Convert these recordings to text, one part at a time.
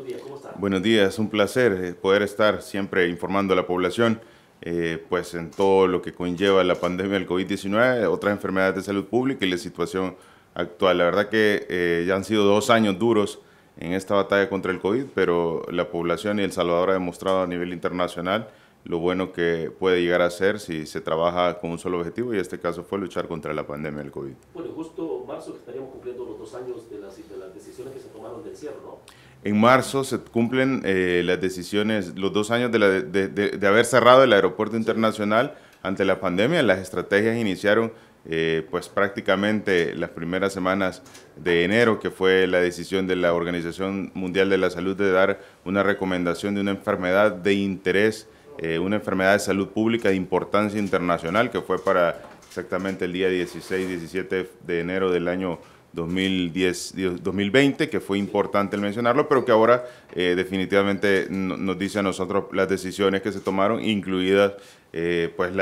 buenos días, ¿cómo Buenos días, un placer eh, poder estar siempre informando a la población. Eh, pues en todo lo que conlleva la pandemia del COVID-19, otras enfermedades de salud pública y la situación actual. La verdad que eh, ya han sido dos años duros en esta batalla contra el COVID, pero la población y El Salvador ha demostrado a nivel internacional lo bueno que puede llegar a ser si se trabaja con un solo objetivo, y este caso fue luchar contra la pandemia del COVID. Bueno, justo marzo estaríamos cumpliendo los dos años de las, de las decisiones que se tomaron del cierre, ¿no? En marzo se cumplen eh, las decisiones, los dos años de, haber cerrado el aeropuerto internacional ante la pandemia. Las estrategias iniciaron eh, pues prácticamente las primeras semanas de enero, que fue la decisión de la Organización Mundial de la Salud de dar una recomendación de una enfermedad de interés, eh, una enfermedad de salud pública de importancia internacional, que fue para exactamente el día 16-17 de enero del año 2010, 2020, que fue importante el mencionarlo, pero que ahora eh, definitivamente nos dice a nosotros las decisiones que se tomaron, incluidas eh, pues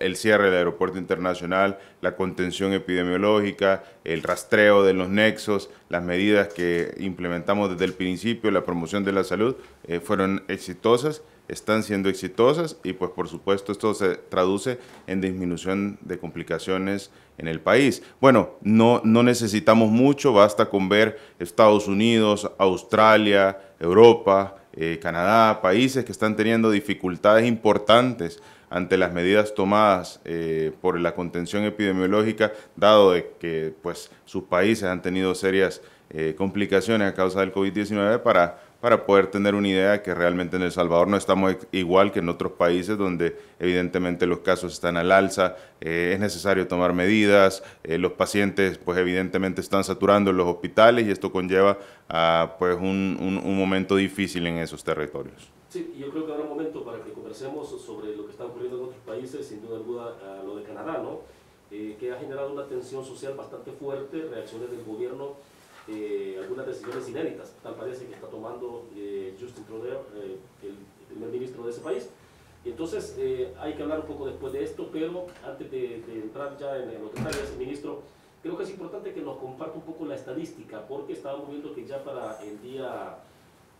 el cierre del aeropuerto internacional, la contención epidemiológica, el rastreo de los nexos, las medidas que implementamos desde el principio, la promoción de la salud, eh, fueron exitosas están siendo exitosas y pues por supuesto esto se traduce en disminución de complicaciones en el país. Bueno, no, no necesitamos mucho, basta con ver Estados Unidos, Australia, Europa, eh, Canadá, países que están teniendo dificultades importantes ante las medidas tomadas eh, por la contención epidemiológica, dado de que pues, sus países han tenido serias eh, complicaciones a causa del COVID-19 para para poder tener una idea que realmente en El Salvador no estamos igual que en otros países donde evidentemente los casos están al alza, eh, es necesario tomar medidas, eh, los pacientes pues evidentemente están saturando los hospitales y esto conlleva a, pues un, momento difícil en esos territorios. Sí, yo creo que ahora un momento para que conversemos sobre lo que está ocurriendo en otros países, sin duda alguna lo de Canadá, ¿no? Eh, que ha generado una tensión social bastante fuerte, reacciones del gobierno eh, algunas decisiones inéditas. Tal parece que está tomando eh, Justin Trudeau, eh, el primer ministro de ese país. Entonces, hay que hablar un poco después de esto, pero antes de, entrar ya en, notario los ese ministro, creo que es importante que nos comparta un poco la estadística, porque estábamos viendo que ya para el día,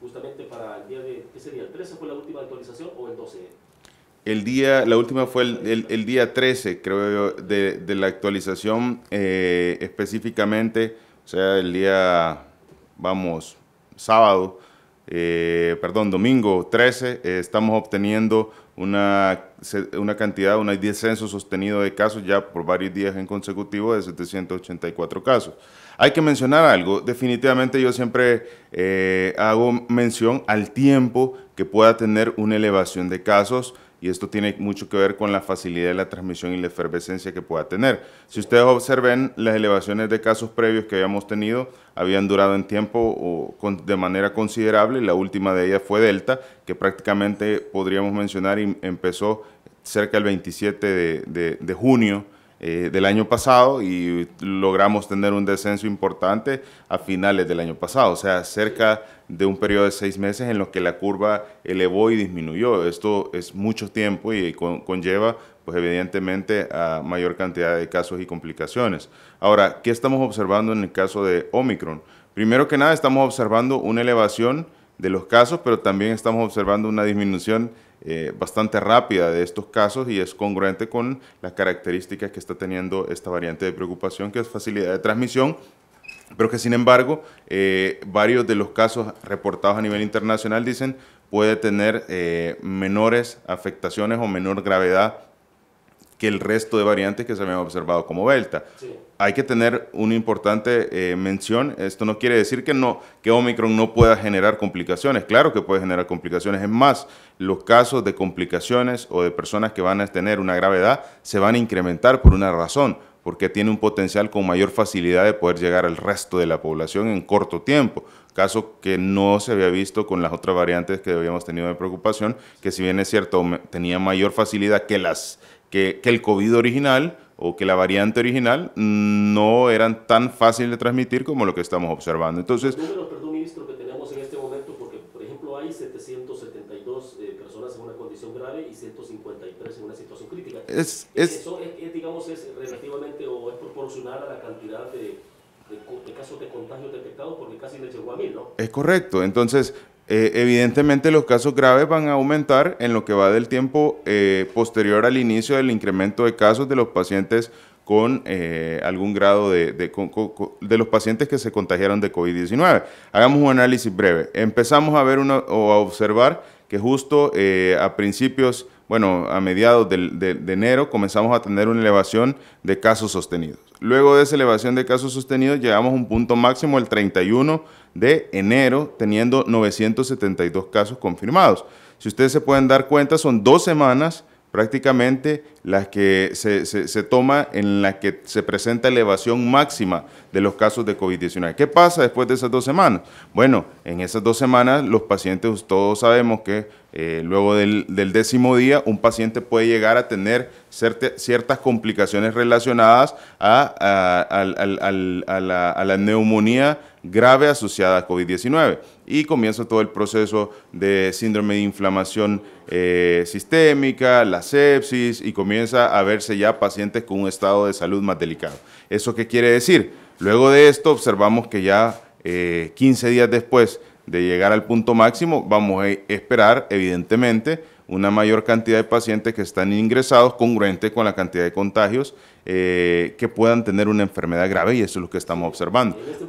justamente para el día de, ¿qué sería? ¿El 13 fue la última actualización o el 12? El día, la última fue el, el, día 13, creo yo, de, de la actualización específicamente sea el día, vamos, sábado, eh, perdón, domingo 13, eh, estamos obteniendo una, una cantidad, un descenso sostenido de casos ya por varios días en consecutivo de 784 casos. Hay que mencionar algo, definitivamente yo siempre eh, hago mención al tiempo que pueda tener una elevación de casos y esto tiene mucho que ver con la facilidad de la transmisión y la efervescencia que pueda tener. Si ustedes observen, las elevaciones de casos previos que habíamos tenido habían durado en tiempo o de manera considerable. La última de ellas fue Delta, que prácticamente podríamos mencionar y empezó cerca del 27 de junio eh, del año pasado y logramos tener un descenso importante a finales del año pasado, o sea, cerca de un periodo de seis meses en los que la curva elevó y disminuyó. Esto es mucho tiempo y conlleva, pues evidentemente, a mayor cantidad de casos y complicaciones. Ahora, ¿qué estamos observando en el caso de Omicron? Primero que nada, estamos observando una elevación de los casos, pero también estamos observando una disminución eh, bastante rápida de estos casos y es congruente con las características que está teniendo esta variante de preocupación, que es facilidad de transmisión, pero que sin embargo eh, varios de los casos reportados a nivel internacional dicen puede tener eh, menores afectaciones o menor gravedad que el resto de variantes que se habían observado como Delta. Hay que tener una importante eh, mención. Esto no quiere decir que, no, que Omicron no pueda generar complicaciones. Claro que puede generar complicaciones. Es más, los casos de complicaciones o de personas que van a tener una gravedad se van a incrementar por una razón porque tiene un potencial con mayor facilidad de poder llegar al resto de la población en corto tiempo, caso que no se había visto con las otras variantes que habíamos tenido de preocupación, que si bien es cierto, tenía mayor facilidad que las que, que el COVID original o que la variante original no eran tan fáciles de transmitir como lo que estamos observando. Entonces, los números, perdón, ministro, que tenemos en este momento, porque por ejemplo hay 772 eh, personas en una condición grave y 153 en una situación crítica. Es, es Eso es, digamos, es relativamente o es proporcional a la cantidad de, de, casos de contagios detectados porque casi le llegó a mil, ¿no? Es correcto. Entonces, eh, evidentemente los casos graves van a aumentar en lo que va del tiempo eh, posterior al inicio del incremento de casos de los pacientes con eh, algún grado de, de, los pacientes que se contagiaron de COVID-19. Hagamos un análisis breve. Empezamos a ver o a observar que justo a principios bueno, a mediados de, enero comenzamos a tener una elevación de casos sostenidos. Luego de esa elevación de casos sostenidos llegamos a un punto máximo el 31 de enero, teniendo 972 casos confirmados. Si ustedes se pueden dar cuenta, son dos semanas prácticamente las que se, toma en las que se presenta elevación máxima de los casos de COVID-19. ¿Qué pasa después de esas dos semanas? Bueno, en esas dos semanas los pacientes, todos sabemos que eh, luego del, décimo día un paciente puede llegar a tener ciertas complicaciones relacionadas a, la, neumonía grave asociada a COVID-19 y comienza todo el proceso de síndrome de inflamación eh, sistémica, la sepsis y comienza a verse ya pacientes con un estado de salud más delicado. ¿Eso qué quiere decir? Luego de esto observamos que ya 15 eh, días después de llegar al punto máximo vamos a esperar evidentemente una mayor cantidad de pacientes que están ingresados congruente con la cantidad de contagios eh, que puedan tener una enfermedad grave y eso es lo que estamos observando. Este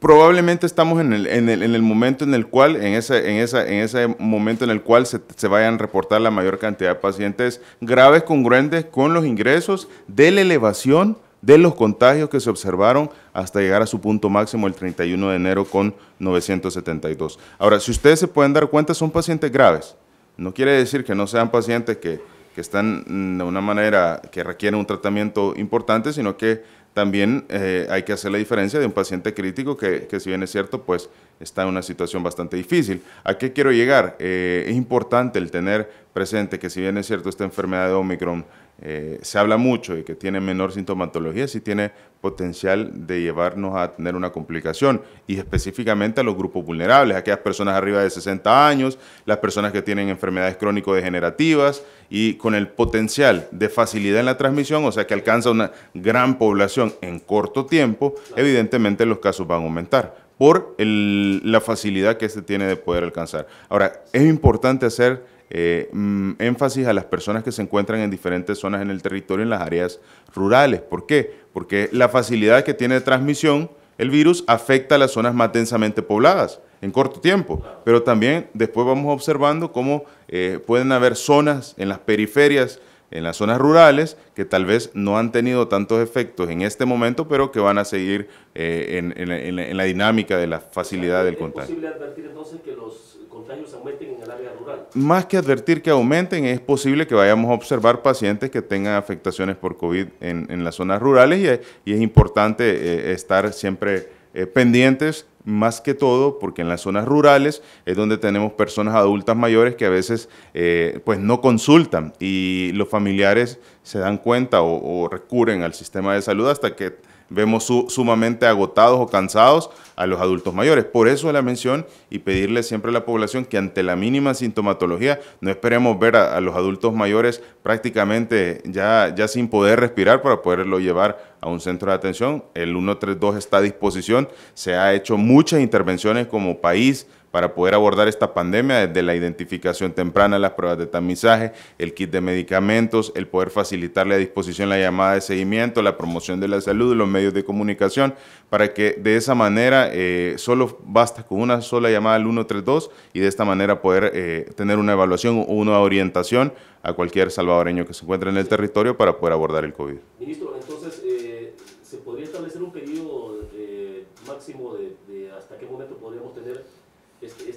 probablemente estamos en el, en el, momento en el cual, en, ese en, esa, en ese momento en el cual se, se, vayan a reportar la mayor cantidad de pacientes graves congruentes con los ingresos de la elevación de los contagios que se observaron hasta llegar a su punto máximo el 31 de enero con 972. Ahora, si ustedes se pueden dar cuenta, son pacientes graves. No quiere decir que no sean pacientes que que están mm, de una manera que requieren un tratamiento importante, sino que también eh, hay que hacer la diferencia de un paciente crítico que, si bien es cierto, pues está en una situación bastante difícil. ¿A qué quiero llegar? Eh, es importante el tener presente que si bien es cierto esta enfermedad de Omicron eh, se habla mucho y que tiene menor sintomatología, sí tiene potencial de llevarnos a tener una complicación y específicamente a los grupos vulnerables, aquellas personas arriba de 60 años, las personas que tienen enfermedades crónico-degenerativas y con el potencial de facilidad en la transmisión, o sea que alcanza una gran población en corto tiempo, evidentemente los casos van a aumentar por la facilidad que se este tiene de poder alcanzar. Ahora, es importante hacer eh, mm, énfasis a las personas que se encuentran en diferentes zonas en el territorio, en las áreas rurales. ¿Por qué? Porque la facilidad que tiene de transmisión el virus afecta a las zonas más densamente pobladas en corto tiempo, pero también después vamos observando cómo eh, pueden haber zonas en las periferias, en las zonas rurales, que tal vez no han tenido tantos efectos en este momento, pero que van a seguir eh, en, la dinámica de la facilidad del contagio. ¿Es posible advertir entonces que los en el área rural. Más que advertir que aumenten, es posible que vayamos a observar pacientes que tengan afectaciones por COVID en, las zonas rurales y, es importante eh, estar siempre eh, pendientes más que todo porque en las zonas rurales es donde tenemos personas adultas mayores que a veces eh, pues no consultan y los familiares se dan cuenta o recurren al sistema de salud hasta que vemos sumamente agotados o cansados a los adultos mayores. Por eso la mención y pedirle siempre a la población que ante la mínima sintomatología no esperemos ver a, los adultos mayores prácticamente ya, ya sin poder respirar para poderlo llevar a un centro de atención. El 132 está a disposición. Se ha hecho muchas intervenciones como país para poder abordar esta pandemia desde la identificación temprana, las pruebas de tamizaje, el kit de medicamentos, el poder facilitarle a disposición la llamada de seguimiento, la promoción de la salud, los medios de comunicación, para que de esa manera eh, solo basta con una sola llamada al 132 y de esta manera poder eh, tener una evaluación o una orientación a cualquier salvadoreño que se encuentre en el territorio para poder abordar el COVID. Ministro, entonces, eh, ¿se podría establecer un periodo eh, máximo de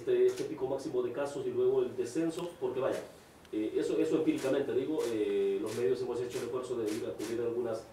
este, este, pico máximo de casos y luego el descenso, porque vaya, eh, eso, eso empíricamente digo, eh, los medios hemos hecho el esfuerzo de ir a cubrir algunas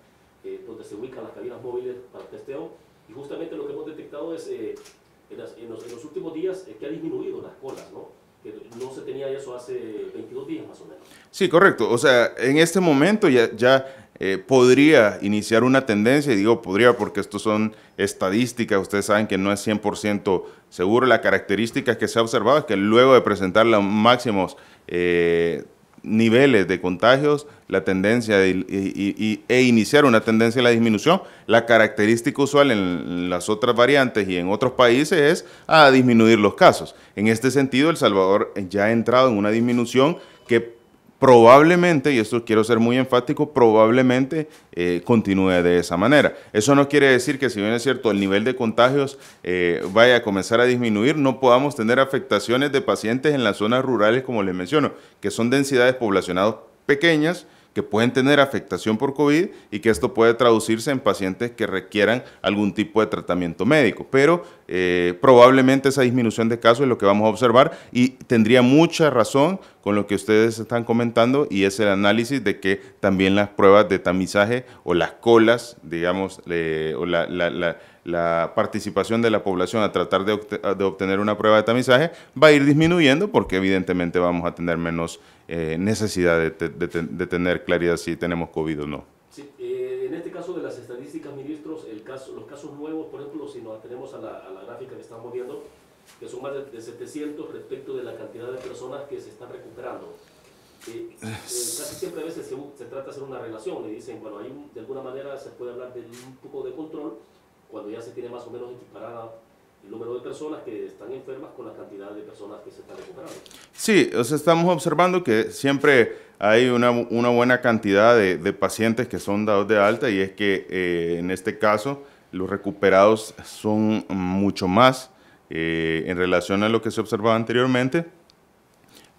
eh, donde se ubican las cabinas móviles para el testeo y justamente lo que hemos detectado es en, los, últimos días que ha disminuido las colas, ¿no? que no se tenía eso hace 22 días más o menos. Sí, correcto. O sea, en este momento ya, ya podría iniciar una tendencia, y digo podría porque estos son estadísticas, ustedes saben que no es 100% Seguro la característica que se ha observado es que luego de presentar los máximos eh, niveles de contagios, la tendencia e iniciar una tendencia a la disminución, la característica usual en las otras variantes y en otros países es a disminuir los casos. En este sentido, El Salvador ya ha entrado en una disminución que probablemente, y esto quiero ser muy enfático, probablemente eh, continúe de esa manera. Eso no quiere decir que si bien es cierto el nivel de contagios eh, vaya a comenzar a disminuir, no podamos tener afectaciones de pacientes en las zonas rurales, como les menciono, que son densidades poblacionadas pequeñas, que pueden tener afectación por COVID y que esto puede traducirse en pacientes que requieran algún tipo de tratamiento médico. Pero eh, probablemente esa disminución de casos es lo que vamos a observar y tendría mucha razón con lo que ustedes están comentando y es el análisis de que también las pruebas de tamizaje o las colas, digamos, eh, o la la participación de la población a tratar de, obtener una prueba de tamizaje va a ir disminuyendo porque evidentemente vamos a tener menos eh, necesidad de, tener claridad si tenemos COVID o no. Eh, en este caso de las estadísticas, ministros, el los casos nuevos, por ejemplo, si nos atenemos a la, gráfica que estamos viendo, que son más de, 700 respecto de la cantidad de personas que se están recuperando. Eh, casi siempre a veces se, se, trata de hacer una relación y dicen, bueno, ahí de alguna manera se puede hablar de un poco de control, cuando ya se tiene más o menos equiparada el número de personas que están enfermas con la cantidad de personas que se están recuperando. Sí, estamos observando que siempre hay una, buena cantidad de, pacientes que son dados de alta y es que eh, en este caso los recuperados son mucho más eh, en relación a lo que se observaba anteriormente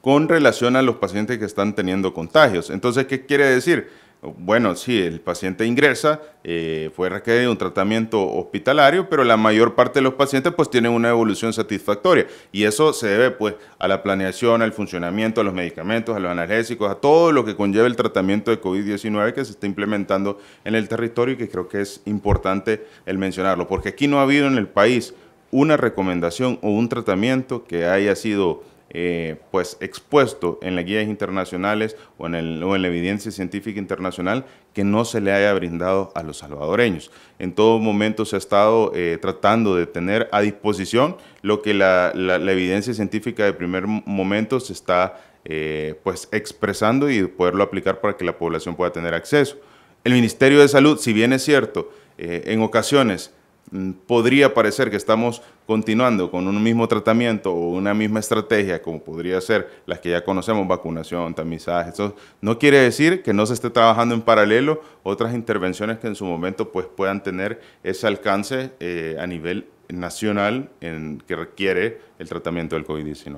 con relación a los pacientes que están teniendo contagios. Entonces, ¿qué quiere decir? bueno, sí, el paciente ingresa, eh, fue requerido un tratamiento hospitalario, pero la mayor parte de los pacientes pues tienen una evolución satisfactoria y eso se debe pues a la planeación, al funcionamiento, a los medicamentos, a los analgésicos, a todo lo que conlleva el tratamiento de COVID-19 que se está implementando en el territorio y que creo que es importante el mencionarlo, porque aquí no ha habido en el país una recomendación o un tratamiento que haya sido eh, pues expuesto en las guías internacionales o en, la evidencia científica internacional que no se le haya brindado a los salvadoreños. En todo momento se ha estado eh, tratando de tener a disposición lo que la, evidencia científica de primer momento se está eh, pues expresando y poderlo aplicar para que la población pueda tener acceso. El Ministerio de Salud, si bien es cierto, en ocasiones Mm, podría parecer que estamos continuando con un mismo tratamiento o una misma estrategia, como podría ser las que ya conocemos, vacunación, tamizaje. Eso no quiere decir que no se esté trabajando en paralelo otras intervenciones que en su momento pues, puedan tener ese alcance eh, a nivel nacional en, que requiere el tratamiento del COVID-19.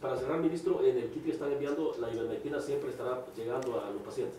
para cerrar, ministro, en el kit que están enviando, la ivermectina siempre estará llegando a los pacientes.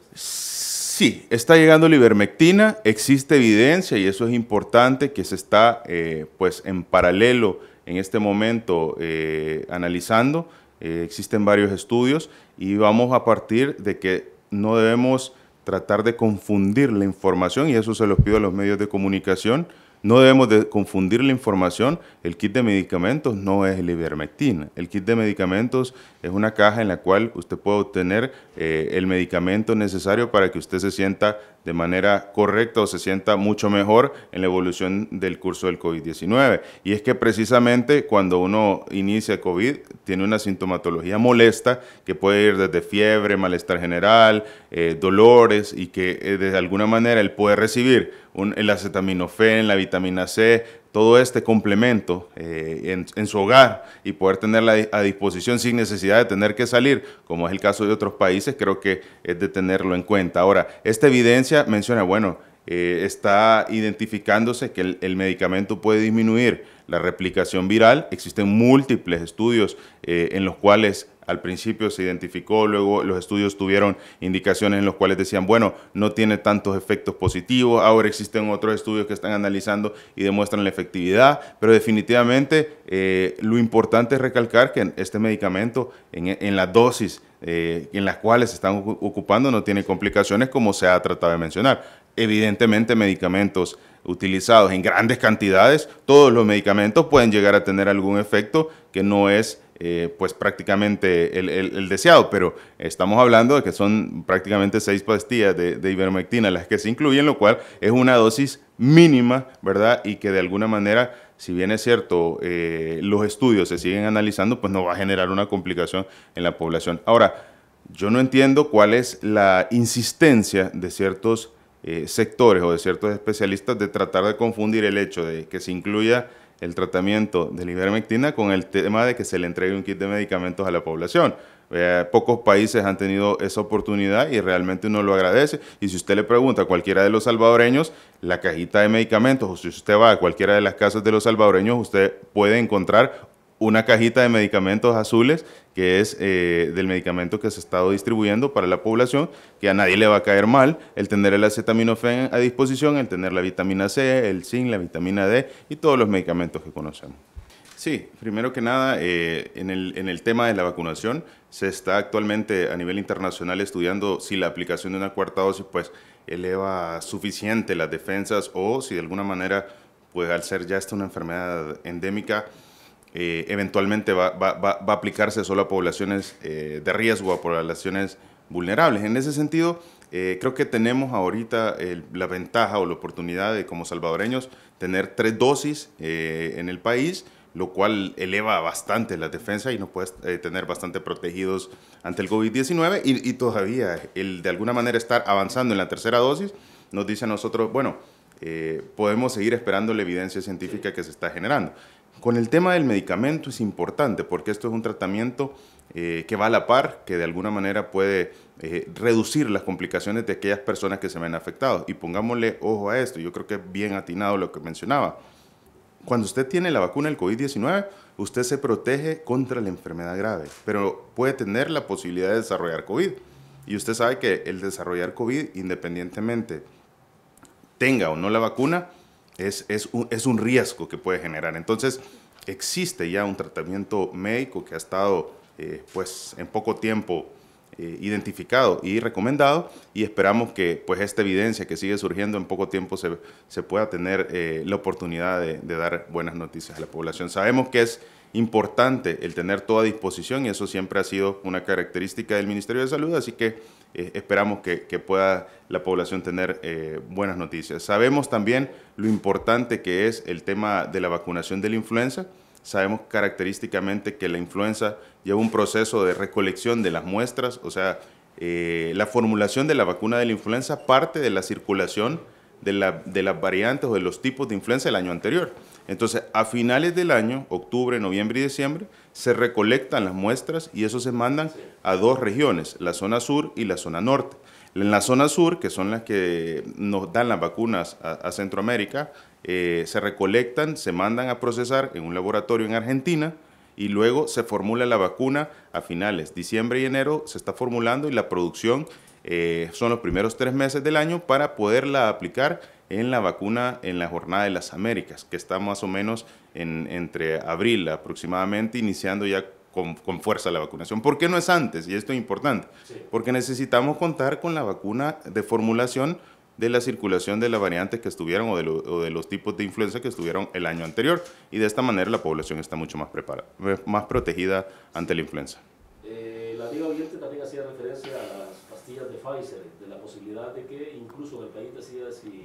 Sí, está llegando la ivermectina, existe evidencia y eso es importante que se está eh, pues en paralelo en este momento eh, analizando. Eh, existen varios estudios y vamos a partir de que no debemos tratar de confundir la información y eso se los pido a los medios de comunicación no debemos confundir la información. El kit de medicamentos no es el ivermectina. El kit de medicamentos es una caja en la cual usted puede obtener eh, el medicamento necesario para que usted se sienta de manera correcta o se sienta mucho mejor en la evolución del curso del COVID-19. Y es que precisamente cuando uno inicia COVID tiene una sintomatología molesta que puede ir desde fiebre, malestar general, eh, dolores y que eh, de alguna manera él puede recibir el acetaminofén, la vitamina C, todo este complemento eh, en, su hogar y poder tenerla a disposición sin necesidad de tener que salir, como es el caso de otros países, creo que es de tenerlo en cuenta. Ahora, esta evidencia menciona, bueno, eh, está identificándose que el medicamento puede disminuir la replicación viral. Existen múltiples estudios eh, en los cuales al principio se identificó, luego los estudios tuvieron indicaciones en los cuales decían, bueno, no tiene tantos efectos positivos, ahora existen otros estudios que están analizando y demuestran la efectividad, pero definitivamente eh, lo importante es recalcar que este medicamento en, la dosis eh, en las cuales se están ocupando no tiene complicaciones como se ha tratado de mencionar. Evidentemente medicamentos utilizados en grandes cantidades, todos los medicamentos pueden llegar a tener algún efecto que no es eh, pues prácticamente el, deseado, pero estamos hablando de que son prácticamente seis pastillas de, de, ivermectina las que se incluyen, lo cual es una dosis mínima, ¿verdad? Y que de alguna manera, si bien es cierto, eh, los estudios se siguen analizando, pues no va a generar una complicación en la población. Ahora, yo no entiendo cuál es la insistencia de ciertos eh, sectores o de ciertos especialistas de tratar de confundir el hecho de que se incluya el tratamiento de la ivermectina con el tema de que se le entregue un kit de medicamentos a la población. Eh, pocos países han tenido esa oportunidad y realmente uno lo agradece. Y si usted le pregunta a cualquiera de los salvadoreños, la cajita de medicamentos, o si usted va a cualquiera de las casas de los salvadoreños, usted puede encontrar una cajita de medicamentos azules, que es eh, del medicamento que se ha estado distribuyendo para la población, que a nadie le va a caer mal el tener el acetaminofén a disposición, el tener la vitamina C, el zinc, la vitamina D y todos los medicamentos que conocemos. Sí, primero que nada, eh, en, el, tema de la vacunación, se está actualmente a nivel internacional estudiando si la aplicación de una cuarta dosis pues eleva suficiente las defensas o si de alguna manera, pues al ser ya esta una enfermedad endémica, eh, eventualmente va, a aplicarse solo a poblaciones eh, de riesgo, a poblaciones vulnerables. En ese sentido, eh, creo que tenemos ahorita la ventaja o la oportunidad de como salvadoreños tener tres dosis en el país, lo cual eleva bastante la defensa y nos puede tener bastante protegidos ante el COVID-19 y, y, todavía el de alguna manera estar avanzando en la tercera dosis nos dice a nosotros, bueno, podemos seguir esperando la evidencia científica que se está generando. Con el tema del medicamento es importante porque esto es un tratamiento eh, que va a la par, que de alguna manera puede eh, reducir las complicaciones de aquellas personas que se ven afectadas. Y pongámosle ojo a esto, yo creo que es bien atinado lo que mencionaba. Cuando usted tiene la vacuna del COVID-19, usted se protege contra la enfermedad grave, pero puede tener la posibilidad de desarrollar COVID. Y usted sabe que el desarrollar COVID, independientemente tenga o no la vacuna, es, un, riesgo que puede generar. Entonces, existe ya un tratamiento médico que ha estado eh, pues en poco tiempo eh, identificado y recomendado y esperamos que pues esta evidencia que sigue surgiendo en poco tiempo se, pueda tener eh, la oportunidad de dar buenas noticias a la población. Sabemos que es importante el tener toda disposición y eso siempre ha sido una característica del Ministerio de Salud, así que eh, esperamos que, pueda la población tener eh, buenas noticias. Sabemos también lo importante que es el tema de la vacunación de la influenza. Sabemos característicamente que la influenza lleva un proceso de recolección de las muestras, o sea, eh, la formulación de la vacuna de la influenza parte de la circulación de, la, de las variantes o de los tipos de influenza del año anterior. Entonces, a finales del año, octubre, noviembre y diciembre, se recolectan las muestras y eso se mandan a dos regiones, la zona sur y la zona norte. En la zona sur, que son las que nos dan las vacunas a, Centroamérica, eh, se recolectan, se mandan a procesar en un laboratorio en Argentina y luego se formula la vacuna a finales. Diciembre y enero se está formulando y la producción eh, son los primeros tres meses del año para poderla aplicar en la vacuna en la Jornada de las Américas, que está más o menos en, entre abril aproximadamente, iniciando ya con, fuerza la vacunación. ¿Por qué no es antes? Y esto es importante. Porque necesitamos contar con la vacuna de formulación de la circulación de las variantes que estuvieron o de, los tipos de influenza que estuvieron el año anterior. Y de esta manera la población está mucho más preparada, eh, más protegida ante la influenza. Eh, la Liga Oriente también hacía referencia a las pastillas de Pfizer, de la posibilidad de que incluso en el país de si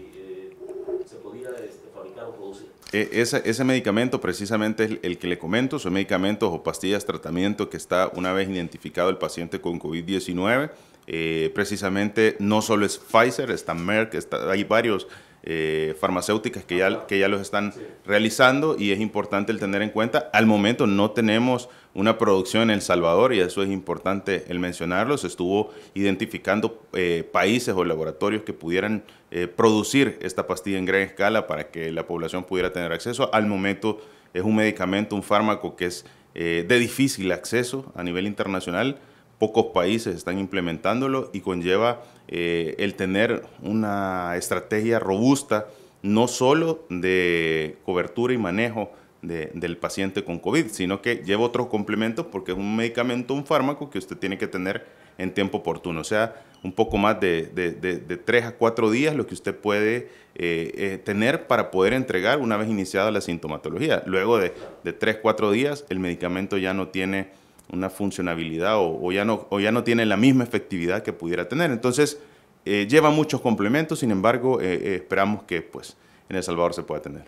se podía este, fabricar o producir. E, ese, medicamento precisamente es el que le comento, son medicamentos o pastillas tratamiento que está una vez identificado el paciente con COVID-19. Eh, precisamente no solo es Pfizer, está Merck, hay varios eh, farmacéuticas que ya, que ya los están realizando y es importante el tener en cuenta. Al momento no tenemos una producción en El Salvador y eso es importante el mencionarlo. Se estuvo identificando eh, países o laboratorios que pudieran eh, producir esta pastilla en gran escala para que la población pudiera tener acceso. Al momento es un medicamento, un fármaco que es de difícil acceso a nivel internacional. Pocos países están implementándolo y conlleva eh, el tener una estrategia robusta, no solo de cobertura y manejo del paciente con COVID, sino que lleva otros complementos porque es un medicamento, un fármaco que usted tiene que tener en tiempo oportuno. O sea, un poco más de, tres a cuatro días lo que usted puede eh, eh, tener para poder entregar una vez iniciada la sintomatología. Luego de, de tres, cuatro días, el medicamento ya no tiene una funcionabilidad o, o, ya no, o ya no tiene la misma efectividad que pudiera tener. Entonces, eh, lleva muchos complementos, sin embargo, eh, eh, esperamos que pues, en El Salvador se pueda tener.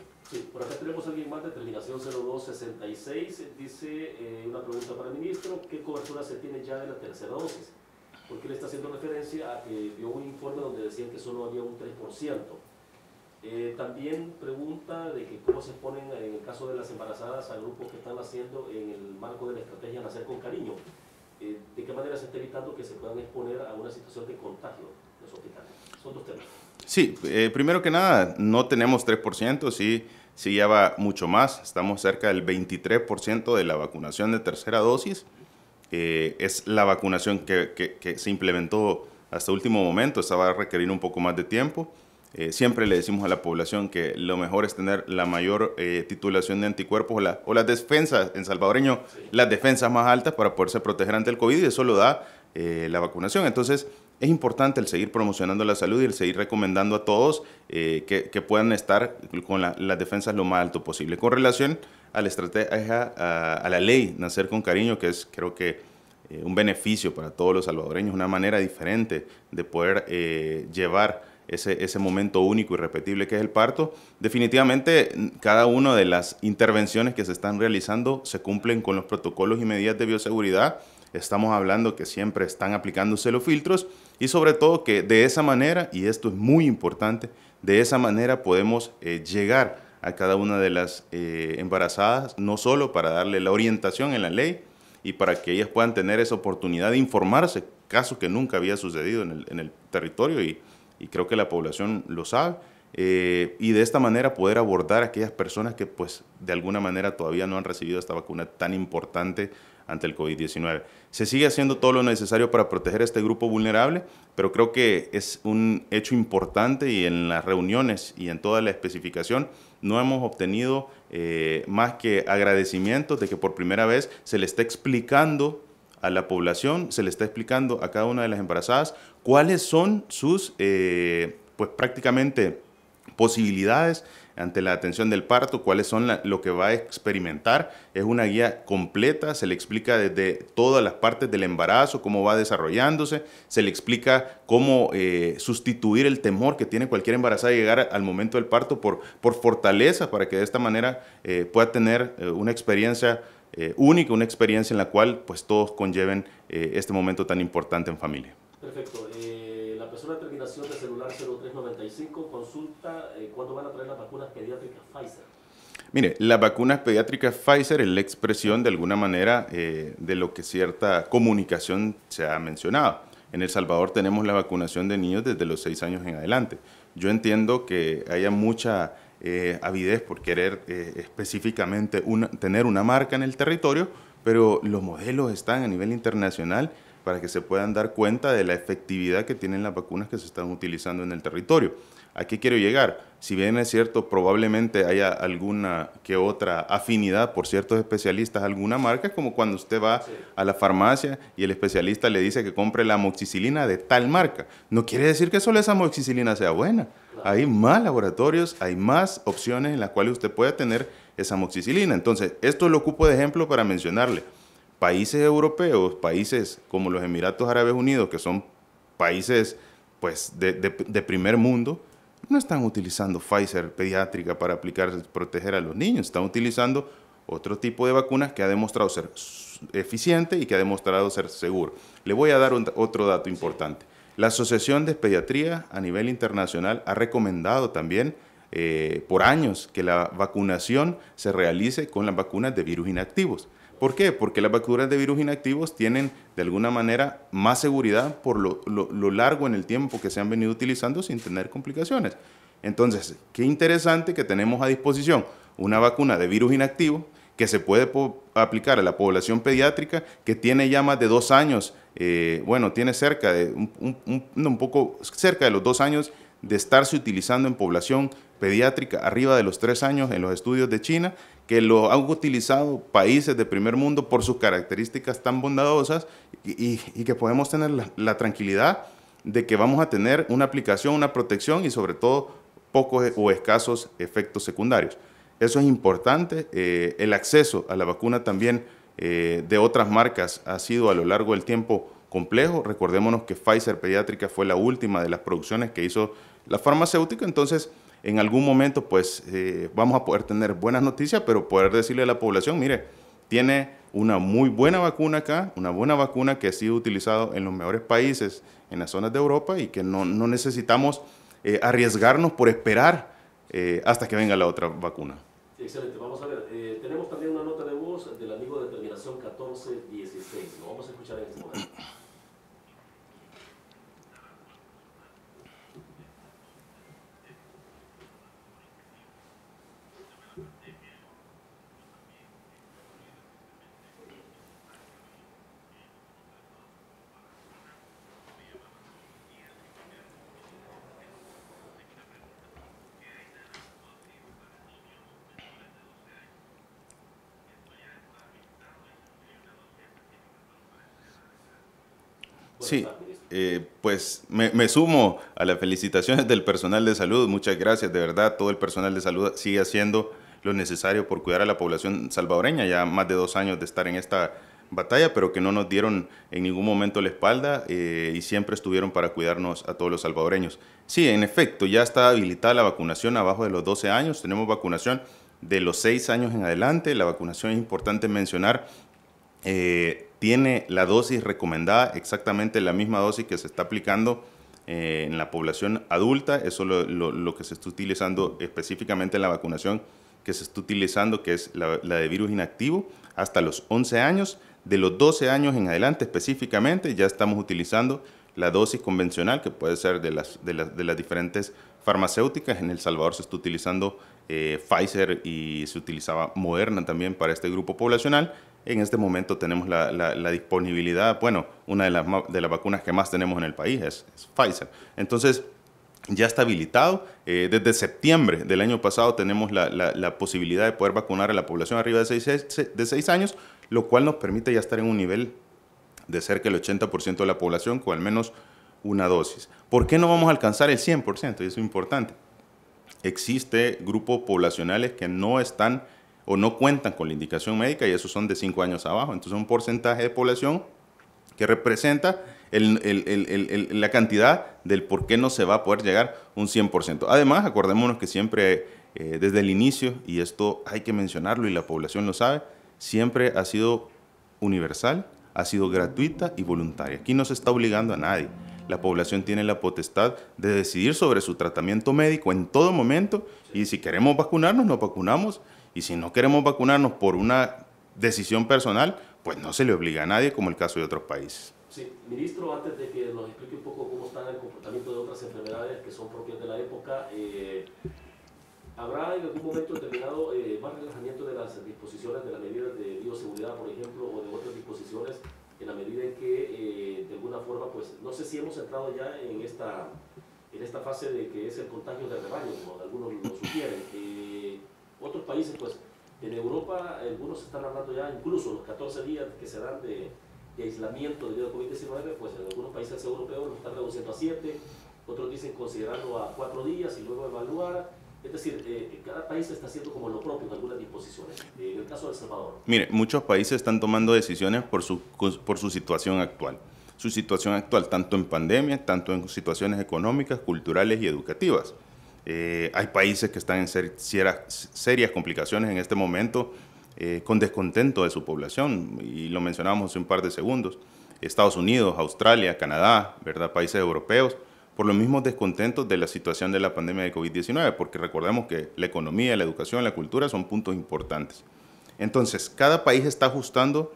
por acá tenemos a alguien más de terminación 0266. Dice eh, una pregunta para el ministro: ¿qué cobertura se tiene ya de la tercera dosis? Porque él está haciendo referencia a que vio un informe donde decían que solo había un 3% eh, también pregunta de que cómo se exponen, eh, en el caso de las embarazadas, a grupos que están haciendo en el marco de la estrategia Nacer con Cariño. Eh, ¿De qué manera se está evitando que se puedan exponer a una situación de contagio en los hospitales? Son dos temas. Sí, primero que nada, no tenemos 3%, sí, sí ya va mucho más. Estamos cerca del 23% de la vacunación de tercera dosis. es la vacunación que, que se implementó hasta último momento, esta va a requerir un poco más de tiempo. Eh, siempre le decimos a la población que lo mejor es tener la mayor eh, titulación de anticuerpos o, las defensas, en salvadoreño, las defensas más altas para poderse proteger ante el COVID y eso lo da eh, la vacunación. Entonces, es importante el seguir promocionando la salud y el seguir recomendando a todos que, puedan estar con las defensas lo más alto posible. Con relación a la estrategia, a, a la ley Nacer con Cariño, que es creo que un beneficio para todos los salvadoreños, una manera diferente de poder llevar ese, momento único y repetible que es el parto. Definitivamente, mm, cada una de las intervenciones que se están realizando se cumplen con los protocolos y medidas de bioseguridad. Estamos hablando que siempre están aplicándose los filtros y sobre todo que de esa manera, y esto es muy importante, de esa manera podemos eh, llegar a cada una de las eh, embarazadas, no solo para darle la orientación en la ley y para que ellas puedan tener esa oportunidad de informarse, caso que nunca había sucedido en el, en el territorio y, y creo que la población lo sabe. Eh, y de esta manera poder abordar a aquellas personas que pues de alguna manera todavía no han recibido esta vacuna tan importante ante el COVID-19. Se sigue haciendo todo lo necesario para proteger a este grupo vulnerable, pero creo que es un hecho importante y en las reuniones y en toda la especificación no hemos obtenido eh, más que agradecimientos de que por primera vez se le está explicando a la población, se le está explicando a cada una de las embarazadas cuáles son sus, eh, pues prácticamente, posibilidades ante la atención del parto, cuáles son lo que va a experimentar. Es una guía completa, se le explica desde todas las partes del embarazo, cómo va desarrollándose, se le explica cómo eh, sustituir el temor que tiene cualquier embarazada de llegar al momento del parto por, por fortaleza, para que de esta manera eh, pueda tener una experiencia eh, única, una experiencia en la cual pues todos conlleven eh, este momento tan importante en familia. Perfecto. Eh, la persona de terminación de celular 0395 consulta cuándo van a traer las vacunas pediátricas Pfizer. Mire, las vacunas pediátricas Pfizer es la expresión de alguna manera de lo que cierta comunicación se ha mencionado. En El Salvador tenemos la vacunación de niños desde los seis años en adelante. Yo entiendo que haya mucha eh, avidez por querer eh, específicamente tener una marca en el territorio, pero los modelos están a nivel internacional para que se puedan dar cuenta de la efectividad que tienen las vacunas que se están utilizando en el territorio. ¿A qué quiero llegar? Si bien es cierto, probablemente haya alguna que otra afinidad por ciertos especialistas, alguna marca, como cuando usted va a la farmacia y el especialista le dice que compre la moxicilina de tal marca. No quiere decir que solo esa moxicilina sea buena. Hay más laboratorios, hay más opciones en las cuales usted pueda tener esa moxicilina. Entonces, esto lo ocupo de ejemplo para mencionarle. Países europeos, países como los Emiratos Árabes Unidos, que son países pues, de, de primer mundo, no están utilizando Pfizer pediátrica para aplicar, proteger a los niños, están utilizando otro tipo de vacunas que ha demostrado ser eficiente y que ha demostrado ser seguro. Le voy a dar otro dato importante. La Asociación de Pediatría a nivel internacional ha recomendado también eh, por años que la vacunación se realice con las vacunas de virus inactivos. ¿Por qué? Porque las vacunas de virus inactivos tienen de alguna manera más seguridad por lo, largo en el tiempo que se han venido utilizando sin tener complicaciones. Entonces, qué interesante que tenemos a disposición una vacuna de virus inactivo que se puede aplicar a la población pediátrica que tiene ya más de dos años, eh, bueno, tiene cerca de poco cerca de los dos años de estarse utilizando en población pediátrica arriba de los tres años en los estudios de China que lo han utilizado países de primer mundo por sus características tan bondadosas y, que podemos tener la, tranquilidad de que vamos a tener una aplicación, una protección y sobre todo pocos o escasos efectos secundarios. Eso es importante. Eh, el acceso a la vacuna también eh, de otras marcas ha sido a lo largo del tiempo complejo. Recordémonos que Pfizer Pediátrica fue la última de las producciones que hizo la farmacéutica, entonces en algún momento pues eh, vamos a poder tener buenas noticias, pero poder decirle a la población, mire, tiene una muy buena vacuna acá, una buena vacuna que ha sido utilizada en los mejores países, en las zonas de Europa y que no, necesitamos eh, arriesgarnos por esperar eh, hasta que venga la otra vacuna. excelente, vamos a ver, tenemos también una nota de voz del amigo de terminación 1416, vamos a escuchar en este momento. Sí, eh, pues me, sumo a las felicitaciones del personal de salud. Muchas gracias, de verdad. Todo el personal de salud sigue haciendo lo necesario por cuidar a la población salvadoreña. Ya más de dos años de estar en esta batalla, pero que no nos dieron en ningún momento la espalda eh, y siempre estuvieron para cuidarnos a todos los salvadoreños. Sí, en efecto, ya está habilitada la vacunación abajo de los 12 años. Tenemos vacunación de los 6 años en adelante. La vacunación es importante mencionar eh, tiene la dosis recomendada, exactamente la misma dosis que se está aplicando eh, en la población adulta. Eso lo, lo, que se está utilizando específicamente en la vacunación que se está utilizando, que es la, de virus inactivo, hasta los 11 años. De los 12 años en adelante específicamente ya estamos utilizando la dosis convencional, que puede ser de las, de las, diferentes farmacéuticas. En El Salvador se está utilizando eh, Pfizer y se utilizaba Moderna también para este grupo poblacional. En este momento tenemos la, disponibilidad, bueno, una de las, vacunas que más tenemos en el país es, Pfizer. Entonces, ya está habilitado. Eh, desde septiembre del año pasado tenemos la, posibilidad de poder vacunar a la población arriba de 6 seis años, lo cual nos permite ya estar en un nivel de cerca del 80% de la población con al menos una dosis. ¿Por qué no vamos a alcanzar el 100%? Y eso es importante. Existe grupos poblacionales que no están o no cuentan con la indicación médica y esos son de 5 años abajo. Entonces un porcentaje de población que representa la cantidad del por qué no se va a poder llegar un 100%. Además, acordémonos que siempre, eh, desde el inicio, y esto hay que mencionarlo y la población lo sabe, siempre ha sido universal, ha sido gratuita y voluntaria. Aquí no se está obligando a nadie. La población tiene la potestad de decidir sobre su tratamiento médico en todo momento y si queremos vacunarnos, nos vacunamos y si no queremos vacunarnos por una decisión personal, pues no se le obliga a nadie, como el caso de otros países. Sí, ministro, antes de que nos explique un poco cómo está el comportamiento de otras enfermedades que son propias de la época, eh, ¿habrá en algún momento determinado eh, más relajamiento de las disposiciones de las medidas de bioseguridad, por ejemplo, o de otras disposiciones en la medida en que, eh, de alguna forma, pues no sé si hemos entrado ya en esta, en esta fase de que es el contagio de rebaño, como algunos lo sugieren? Otros países, pues, en Europa algunos están hablando ya, incluso los 14 días que se dan de, aislamiento debido al COVID-19, pues en algunos países europeos lo están reduciendo a 7, otros dicen considerarlo a 4 días y luego evaluar. Es decir, eh, eh, cada país está haciendo como lo propio en algunas disposiciones. Eh, en el caso de El Salvador. Mire, muchos países están tomando decisiones por su, por su situación actual. Su situación actual, tanto en pandemia, tanto en situaciones económicas, culturales y educativas. Eh, hay países que están en serias complicaciones en este momento eh, con descontento de su población, y lo mencionamos hace un par de segundos. Estados Unidos, Australia, Canadá, ¿verdad? países europeos, por los mismos descontentos de la situación de la pandemia de COVID-19, porque recordemos que la economía, la educación, la cultura son puntos importantes. Entonces, cada país está ajustando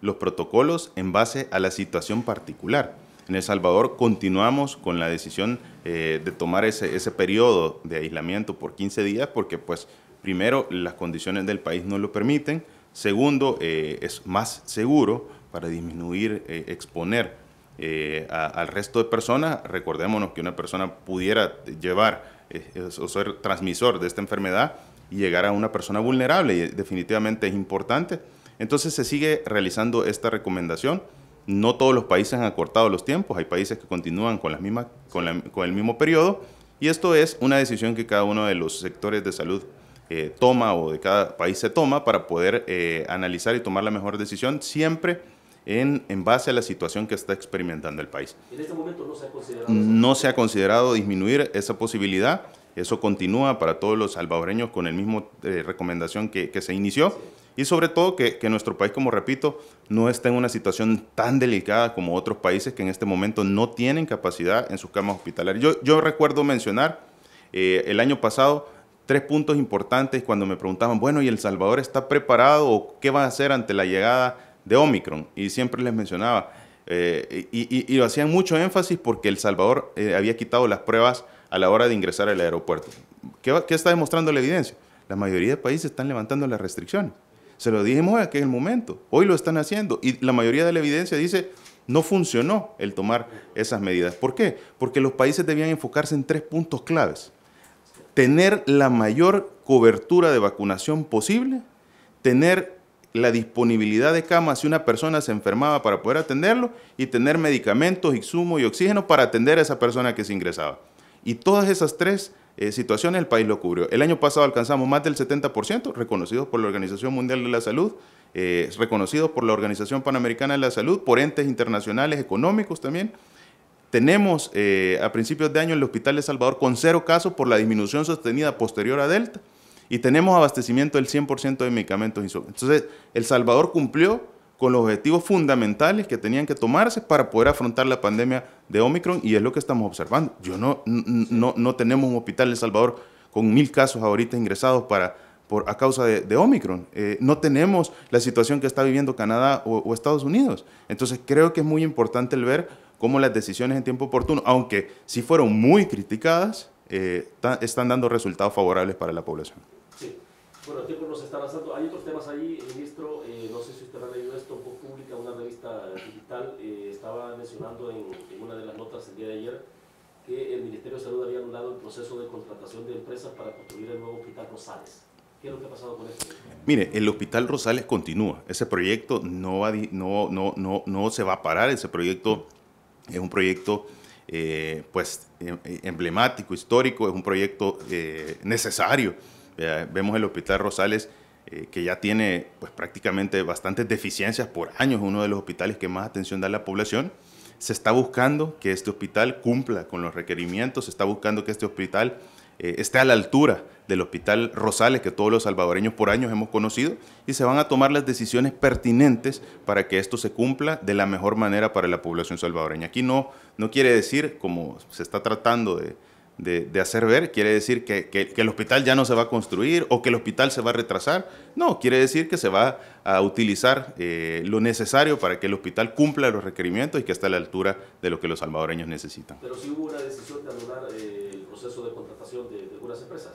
los protocolos en base a la situación particular. En El Salvador continuamos con la decisión eh, de tomar ese, periodo de aislamiento por 15 días porque, pues, primero, las condiciones del país no lo permiten. Segundo, eh, es más seguro para disminuir, eh, exponer al resto de personas. Recordémonos que una persona pudiera llevar o ser transmisor de esta enfermedad y llegar a una persona vulnerable y definitivamente es importante. Entonces se sigue realizando esta recomendación. No todos los países han acortado los tiempos, hay países que continúan con, el mismo periodo y esto es una decisión que cada uno de los sectores de salud eh, toma o de cada país se toma para poder eh, analizar y tomar la mejor decisión siempre en, base a la situación que está experimentando el país. En este momento no se ha considerado. disminuir esa posibilidad. Eso continúa para todos los salvadoreños con el mismo eh, recomendación que, se inició y sobre todo que, nuestro país, como repito, no está en una situación tan delicada como otros países que en este momento no tienen capacidad en sus camas hospitalarias. Yo, recuerdo mencionar eh, el año pasado tres puntos importantes cuando me preguntaban, bueno, ¿y El Salvador está preparado o qué va a hacer ante la llegada de Omicron? Y siempre les mencionaba, eh, y, lo hacían mucho énfasis porque El Salvador eh, había quitado las pruebas a la hora de ingresar al aeropuerto. ¿Qué, ¿Qué está demostrando la evidencia? La mayoría de países están levantando las restricciones. Se lo dijimos en aquel es el momento. Hoy lo están haciendo. Y la mayoría de la evidencia dice, no funcionó el tomar esas medidas. ¿Por qué? Porque los países debían enfocarse en tres puntos claves. Tener la mayor cobertura de vacunación posible, tener la disponibilidad de camas si una persona se enfermaba para poder atenderlo y tener medicamentos, insumos y oxígeno para atender a esa persona que se ingresaba. Y todas esas tres eh, situaciones el país lo cubrió. El año pasado alcanzamos más del 70%, reconocidos por la Organización Mundial de la Salud, eh, reconocidos por la Organización Panamericana de la Salud, por entes internacionales, económicos también. Tenemos eh, a principios de año el Hospital de Salvador con cero casos por la disminución sostenida posterior a Delta y tenemos abastecimiento del 100% de medicamentos. Entonces, El Salvador cumplió con los objetivos fundamentales que tenían que tomarse para poder afrontar la pandemia de Omicron y es lo que estamos observando. Yo no, no, tenemos un hospital en El Salvador con mil casos ahorita ingresados para, por, a causa de, Omicron. Eh, no tenemos la situación que está viviendo Canadá o, Estados Unidos. Entonces creo que es muy importante el ver cómo las decisiones en tiempo oportuno, aunque sí fueron muy criticadas, eh, están dando resultados favorables para la población. Bueno, el tiempo nos está avanzando. Hay otros temas ahí, eh, ministro. Eh, no sé si usted ha leído esto. un poco Pública, una revista digital, eh, estaba mencionando en, una de las notas el día de ayer que el Ministerio de Salud había anulado el proceso de contratación de empresas para construir el nuevo Hospital Rosales. ¿Qué es lo que ha pasado con esto? Mire, el Hospital Rosales continúa. Ese proyecto no, va, no, no, no, no se va a parar. Ese proyecto es un proyecto... pues em, em, emblemático, histórico, es un proyecto necesario Vemos el Hospital Rosales, eh, que ya tiene pues, prácticamente bastantes deficiencias por años, uno de los hospitales que más atención da a la población. Se está buscando que este hospital cumpla con los requerimientos, se está buscando que este hospital eh, esté a la altura del Hospital Rosales que todos los salvadoreños por años hemos conocido y se van a tomar las decisiones pertinentes para que esto se cumpla de la mejor manera para la población salvadoreña. Aquí no, no quiere decir, como se está tratando de, de, hacer ver, quiere decir que, el hospital ya no se va a construir o que el hospital se va a retrasar. No, quiere decir que se va a utilizar eh, lo necesario para que el hospital cumpla los requerimientos y que esté a la altura de lo que los salvadoreños necesitan. Pero si hubo una decisión de anular eh, el proceso de contratación de, algunas empresas.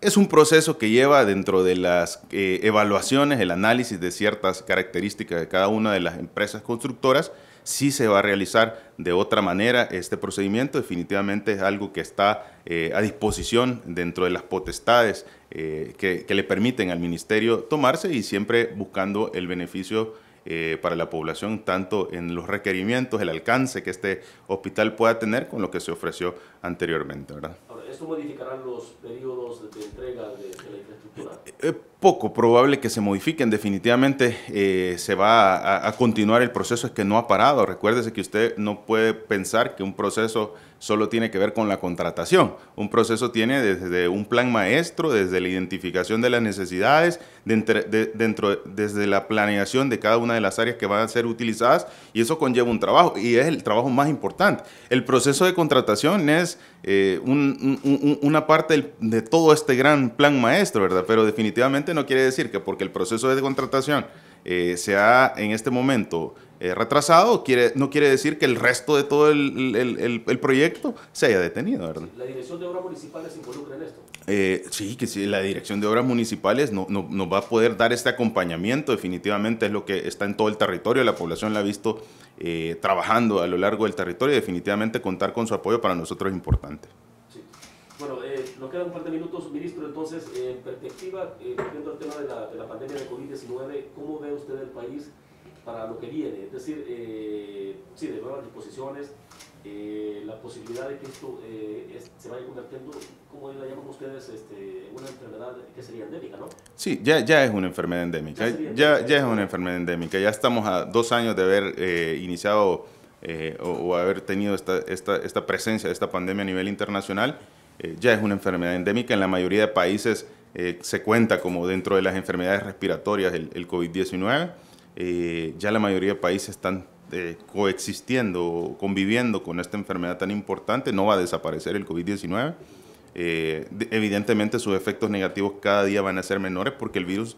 Es un proceso que lleva dentro de las eh, evaluaciones, el análisis de ciertas características de cada una de las empresas constructoras si se va a realizar de otra manera este procedimiento. Definitivamente es algo que está eh, a disposición dentro de las potestades eh, que, le permiten al ministerio tomarse y siempre buscando el beneficio eh, para la población, tanto en los requerimientos, el alcance que este hospital pueda tener con lo que se ofreció anteriormente. ¿verdad? ¿Esto modificará los periodos de entrega de, la infraestructura? Es poco probable que se modifiquen, definitivamente eh, se va a, a, continuar el proceso, es que no ha parado. Recuérdese que usted no puede pensar que un proceso solo tiene que ver con la contratación. Un proceso tiene desde un plan maestro, desde la identificación de las necesidades, dentro, desde la planeación de cada una de las áreas que van a ser utilizadas y eso conlleva un trabajo y es el trabajo más importante. El proceso de contratación es eh, una parte de todo este gran plan maestro, ¿verdad? Pero definitivamente no quiere decir que porque el proceso de contratación sea eh, se en este momento eh, retrasado no quiere decir que el resto de todo el, proyecto se haya detenido, ¿La Dirección de Obras Municipales se involucra en esto? Eh, sí, que sí, la Dirección de Obras Municipales nos no, nos va a poder dar este acompañamiento, definitivamente es lo que está en todo el territorio, la población la ha visto eh, trabajando a lo largo del territorio definitivamente contar con su apoyo para nosotros es importante. Bueno, nos quedan un par de minutos, ministro, entonces, en perspectiva, viendo el tema de la, de la pandemia de COVID-19, ¿cómo ve usted el país? para lo que viene, es decir, eh, sí, de nuevas disposiciones, eh, la posibilidad de que esto eh, se vaya convirtiendo, como la llaman ustedes, este, una enfermedad que sería endémica, ¿no? Sí, ya, ya es una enfermedad endémica, ya, ya, es una enfermedad endémica, ya estamos a dos años de haber iniciado o, haber tenido esta, esta, esta presencia de esta pandemia a nivel internacional, ya es una enfermedad endémica en la mayoría de países. se cuenta como dentro de las enfermedades respiratorias el, el COVID-19. Eh, ya la mayoría de países están eh, coexistiendo, conviviendo con esta enfermedad tan importante, no va a desaparecer el COVID-19. Eh, evidentemente sus efectos negativos cada día van a ser menores porque el virus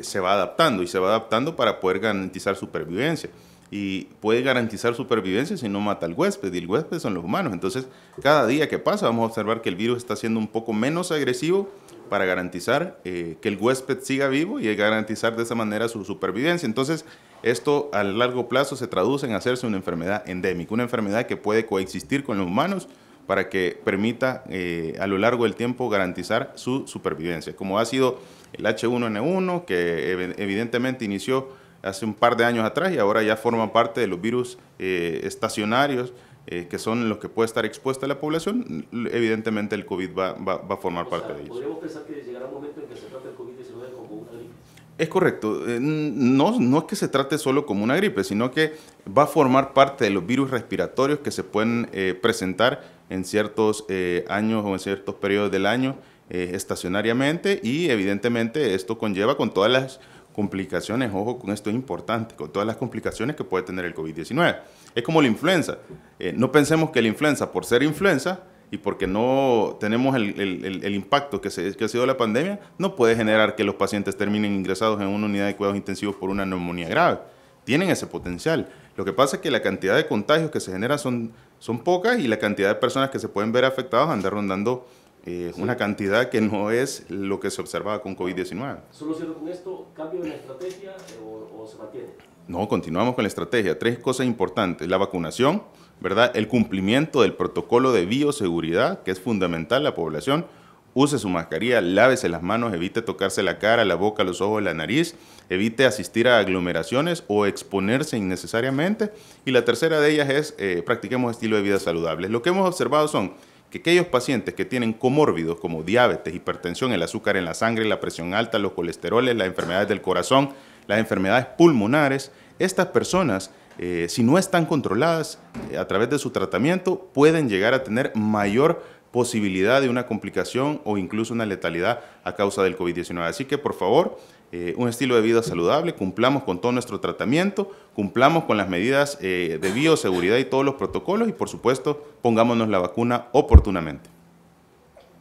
se va adaptando y se va adaptando para poder garantizar supervivencia y puede garantizar supervivencia si no mata al huésped, y el huésped son los humanos. Entonces, cada día que pasa vamos a observar que el virus está siendo un poco menos agresivo para garantizar eh, que el huésped siga vivo y garantizar de esa manera su supervivencia. Entonces, esto a largo plazo se traduce en hacerse una enfermedad endémica, una enfermedad que puede coexistir con los humanos para que permita eh, a lo largo del tiempo garantizar su supervivencia, como ha sido el H1N1, que evidentemente inició hace un par de años atrás y ahora ya forman parte de los virus eh, estacionarios, eh, que son los que puede estar expuesta la población, evidentemente el COVID va, va, a formar parte de ellos. ¿Podríamos pensar que llegará un momento en que se trate el COVID-19 como una gripe? Es correcto. Eh, no, no es que se trate solo como una gripe, sino que va a formar parte de los virus respiratorios que se pueden presentar en ciertos años o en ciertos periodos del año estacionariamente y evidentemente esto conlleva con todas las complicaciones, ojo con esto es importante, con todas las complicaciones que puede tener el COVID-19. Es como la influenza. Eh, no pensemos que la influenza, por ser influenza y porque no tenemos el, impacto que, se, que ha sido la pandemia, no puede generar que los pacientes terminen ingresados en una unidad de cuidados intensivos por una neumonía grave. Tienen ese potencial. Lo que pasa es que la cantidad de contagios que se generan son, son pocas y la cantidad de personas que se pueden ver afectadas andar rondando eh, una cantidad que no es lo que se observaba con COVID-19. ¿Solo con esto? ¿Cambio de la estrategia o, se mantiene? No, continuamos con la estrategia. Tres cosas importantes. La vacunación, ¿verdad? El cumplimiento del protocolo de bioseguridad, que es fundamental la población. Use su mascarilla, lávese las manos, evite tocarse la cara, la boca, los ojos, la nariz, evite asistir a aglomeraciones o exponerse innecesariamente. Y la tercera de ellas es eh, practiquemos estilo de vida saludable. Lo que hemos observado son que aquellos pacientes que tienen comórbidos como diabetes, hipertensión, el azúcar en la sangre, la presión alta, los colesteroles, las enfermedades del corazón, las enfermedades pulmonares, estas personas, eh, si no están controladas eh, a través de su tratamiento, pueden llegar a tener mayor posibilidad de una complicación o incluso una letalidad a causa del COVID-19. Así que por favor, eh, un estilo de vida saludable, cumplamos con todo nuestro tratamiento, cumplamos con las medidas eh, de bioseguridad y todos los protocolos y por supuesto pongámonos la vacuna oportunamente.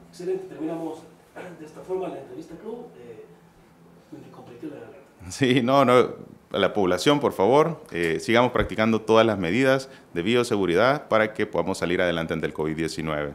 Excelente, terminamos de esta forma la entrevista club. Eh, sí, no, no. A la población, por favor, sigamos practicando todas las medidas de bioseguridad para que podamos salir adelante ante el COVID-19.